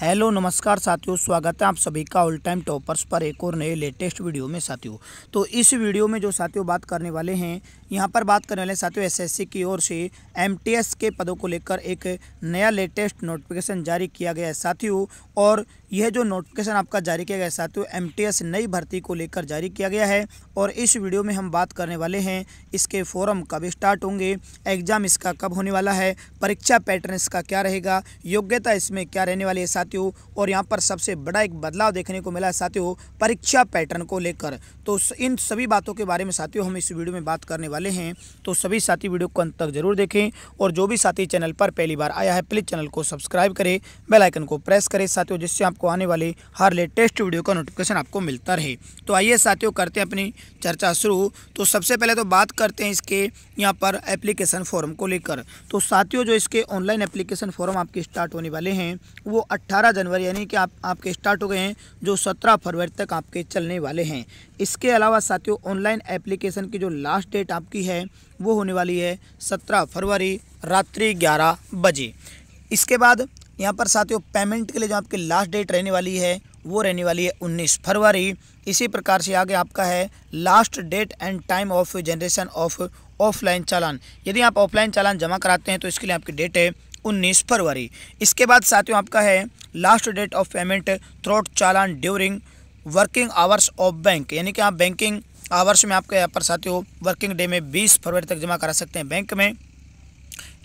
hello नमस्कार साथियों स्वागत है आप सभी का ऑल टाइम टॉपर्स पर एक और नए लेटेस्ट वीडियो में साथियों तो इस वीडियो में जो साथियों बात करने वाले हैं यहाँ पर बात करने वाले साथियों एसएससी की ओर से एमटीएस के पदों को लेकर एक नया लेटेस्ट नोटिफिकेशन जारी किया गया है साथियों और यह जो नोटिफिकेशन आपका जारी किया गया साथियों एम नई भर्ती को लेकर जारी किया गया है और इस वीडियो में हम बात करने वाले हैं इसके फॉरम कब स्टार्ट होंगे एग्जाम इसका कब होने वाला है परीक्षा पैटर्न इसका क्या रहेगा योग्यता इसमें क्या रहने वाली है साथियों और यहाँ पर सबसे बड़ा एक बदलाव देखने को मिला है साथियों परीक्षा पैटर्न को लेकर तो इन सभी बातों के बारे में साथियों हम इस वीडियो में बात करने वाले हैं तो सभी साथी वीडियो को अंत तक जरूर देखें और जो भी साथी चैनल पर पहली बार आया है प्लीज़ चैनल को सब्सक्राइब करें बेलाइकन को प्रेस करें साथियों जिससे आपको आपको आने वाले हर लेटेस्ट वीडियो का नोटिफिकेशन आपको मिलता रहे तो आइए साथियों करते हैं अपनी चर्चा शुरू तो सबसे पहले तो बात करते हैं इसके यहाँ पर एप्लीकेशन फॉर्म को लेकर तो साथियों जो इसके ऑनलाइन एप्लीकेशन फॉर्म आपके स्टार्ट होने वाले हैं वो अट्ठारह जनवरी यानी कि आप आपके स्टार्ट हो गए हैं जो सत्रह फरवरी तक आपके चलने वाले हैं इसके अलावा साथियों ऑनलाइन एप्लीकेशन की जो लास्ट डेट आपकी है वो होने वाली है सत्रह फरवरी रात्रि ग्यारह बजे इसके बाद यहाँ पर साथियों पेमेंट के लिए जो आपकी लास्ट डेट रहने वाली है वो रहने वाली है उन्नीस फरवरी इसी प्रकार से आगे आपका है last date and time of generation of offline challan यदि आप ऑफलाइन चालान जमा कराते हैं तो इसके लिए आपकी डेट है उन्नीस फरवरी इसके बाद साथियों आपका है last date of payment through challan during working hours of bank यानी कि आप बैंकिंग आवर्स में आपका यहाँ पर साथियों वर्किंग डे में बीस फरवरी तक जमा करा सकते हैं बैंक में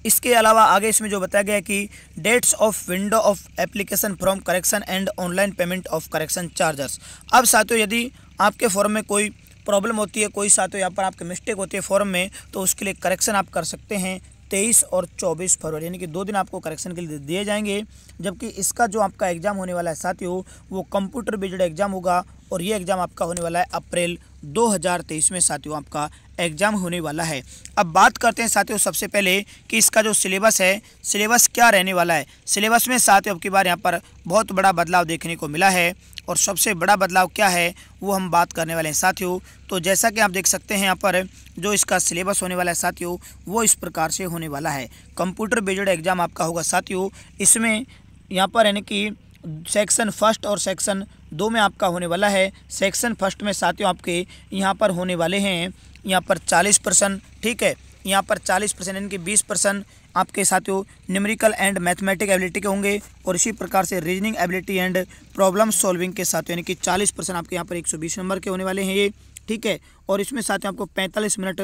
इसके अलावा आगे इसमें जो बताया गया कि dates of window of application from correction and online payment of correction charges अब साथियों यदि आपके फॉर्म में कोई प्रॉब्लम होती है कोई साथियों यहाँ पर आपके मिस्टेक होती है फॉर्म में तो उसके लिए करेक्शन आप कर सकते हैं तेईस और चौबीस फरवरी यानी कि दो दिन आपको करेक्शन के लिए दिए जाएंगे जबकि इसका जो आपका एग्ज़ाम होने वाला है साथियों वो कंप्यूटर बेस्ड एग्ज़ाम होगा और ये एग्ज़ाम आपका होने वाला है अप्रैल 2023 में साथियों आपका एग्ज़ाम होने वाला है अब बात करते हैं साथियों सबसे पहले कि इसका जो सिलेबस है सिलेबस क्या रहने वाला है सिलेबस में साथियों आपकी बार यहाँ पर बहुत बड़ा बदलाव देखने को मिला है और सबसे बड़ा बदलाव क्या है वो हम बात करने वाले हैं साथियों तो जैसा कि आप देख सकते हैं यहाँ पर जो इसका सिलेबस होने वाला है साथियों वो इस प्रकार से होने वाला है कंप्यूटर बेजड एग्ज़ाम आपका होगा साथियों इसमें यहाँ पर यानी कि सेक्शन फर्स्ट और सेक्शन दो में आपका होने वाला है सेक्शन फर्स्ट में साथियों आपके यहाँ पर होने वाले हैं यहाँ पर चालीस परसेंट ठीक है यहाँ पर चालीस परसेंट यानी कि बीस परसेंट आपके साथियों न्यूमेरिकल एंड मैथमेटिक एबिलिटी के होंगे और इसी प्रकार से reasoning ability and problem solving के साथ यानी कि चालीस परसेंट आपके यहाँ पर एक सौ बीस नंबर के होने वाले हैं ये ठीक है और इसमें साथियों आपको पैंतालीस मिनट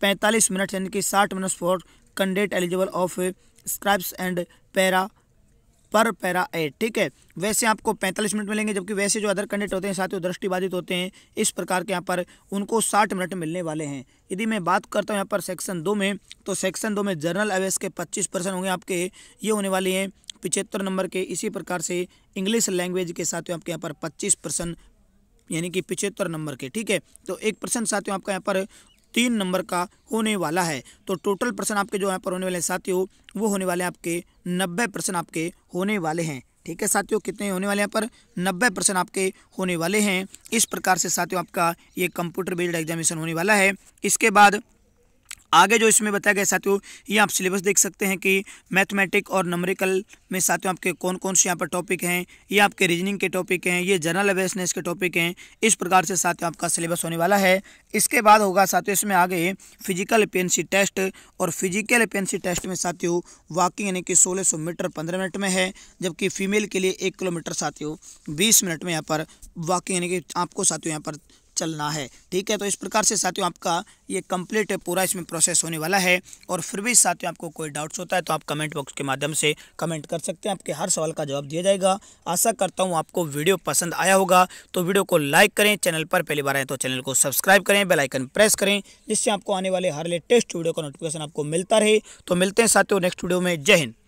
पैंतालीस मिनट यानी कि साठ minute for candidate eligible of scribes and para पर पैरा एड ठीक है वैसे आपको पैंतालीस मिनट मिलेंगे जबकि वैसे जो अदर कैंडिडेट होते हैं साथियों दृष्टिबाधित होते हैं इस प्रकार के यहाँ पर उनको साठ मिनट मिलने वाले हैं यदि मैं बात करता हूँ यहाँ पर सेक्शन दो में तो सेक्शन दो में जनरल अवेयर्स के पच्चीस परसेंट होंगे आपके ये होने वाले हैं पिछहत्तर नंबर के इसी प्रकार से इंग्लिश लैंग्वेज के साथियों आपके यहाँ पर पच्चीस परसेंट यानी कि पिछहत्तर नंबर के ठीक है तो एक परसेंट साथियों आपका यहाँ पर तीन नंबर का होने वाला है तो टोटल प्रश्न आपके जो यहाँ पर होने वाले साथियों वो होने वाले आपके नब्बे प्रश्न आपके होने वाले हैं ठीक है साथियों कितने होने वाले यहाँ पर नब्बे परसेंट आपके होने वाले हैं इस प्रकार से साथियों आपका ये कंप्यूटर बेस्ड एग्जामिनेशन होने वाला है इसके बाद आगे जो इसमें बताया गया साथियों ये आप सिलेबस देख सकते हैं कि मैथमेटिक और नमरिकल में साथियों आपके कौन कौन से यहाँ पर टॉपिक हैं ये आपके रीजनिंग के टॉपिक हैं ये जनरल अवेयरनेस के टॉपिक हैं इस प्रकार से साथियों आपका सिलेबस होने वाला है इसके बाद होगा साथियों इसमें आगे फिजिकल पेंसी टेस्ट और फिजिकल पेंसी टेस्ट में साथियों वॉकिंग यानी कि सोलह मीटर पंद्रह मिनट में है जबकि फीमेल के लिए एक किलोमीटर साथियों बीस मिनट में यहाँ पर वॉकिंग यानी कि आपको साथियों यहाँ पर चलना है ठीक है तो इस प्रकार से साथियों आपका ये कंप्लीट पूरा इसमें प्रोसेस होने वाला है और फिर भी साथियों आपको कोई डाउट्स होता है तो आप कमेंट बॉक्स के माध्यम से कमेंट कर सकते हैं आपके हर सवाल का जवाब दिया जाएगा आशा करता हूँ आपको वीडियो पसंद आया होगा तो वीडियो को लाइक करें चैनल पर पहली बार आए तो चैनल को सब्सक्राइब करें बेलाइकन प्रेस करें जिससे आपको आने वाले हर लेटेस्ट वीडियो का नोटिफिकेशन आपको मिलता रहे तो मिलते हैं साथियों नेक्स्ट वीडियो में जय हिंद